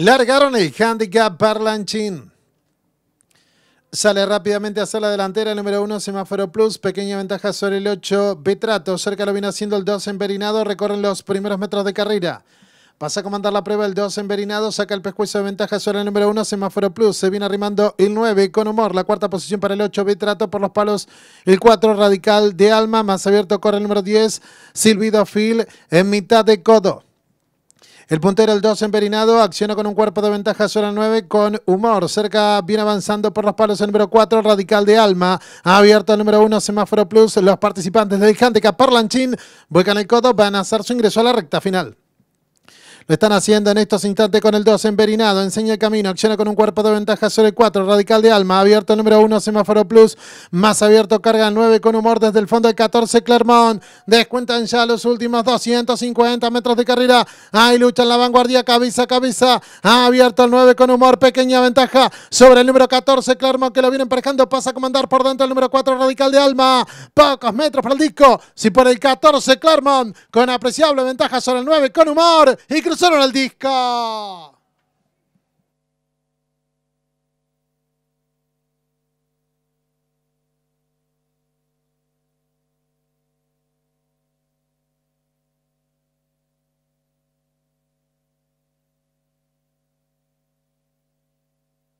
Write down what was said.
Largaron el handicap Parlanchín. Sale rápidamente hacia la delantera, el número 1, Semáforo Plus, pequeña ventaja sobre el 8, Betrato, cerca lo viene haciendo el 2 enverinado, recorren los primeros metros de carrera. Pasa a comandar la prueba el 2 enverinado, saca el pescuezo de ventaja sobre el número 1, Semáforo Plus. Se viene arrimando el 9 con humor. La cuarta posición para el 8, Betrato por los palos. El 4, Radical de Alma. Más abierto corre el número 10, Silvido fil en mitad de codo. El puntero, el 2 enverinado, acciona con un cuerpo de ventaja zona 9 con humor. Cerca bien avanzando por los palos el número 4, Radical de Alma. Ha abierto el número 1, Semáforo Plus. Los participantes del handicap Parlanchín, vuelcan el codo, van a hacer su ingreso a la recta final. Lo están haciendo en estos instantes con el 2, enverinado, enseña el camino, acciona con un cuerpo de ventaja sobre el 4, radical de alma, abierto el número 1, semáforo plus, más abierto, carga 9 con humor desde el fondo del 14, Clermont. Descuentan ya los últimos 250 metros de carrera. Ahí lucha en la vanguardia, cabeza, cabeza. Abierto el 9 con humor, pequeña ventaja sobre el número 14, Clermont, que lo viene emparejando, pasa a comandar por dentro el número 4, radical de alma. Pocos metros para el disco, si por el 14, Clermont, con apreciable ventaja sobre el 9 con humor y al disco!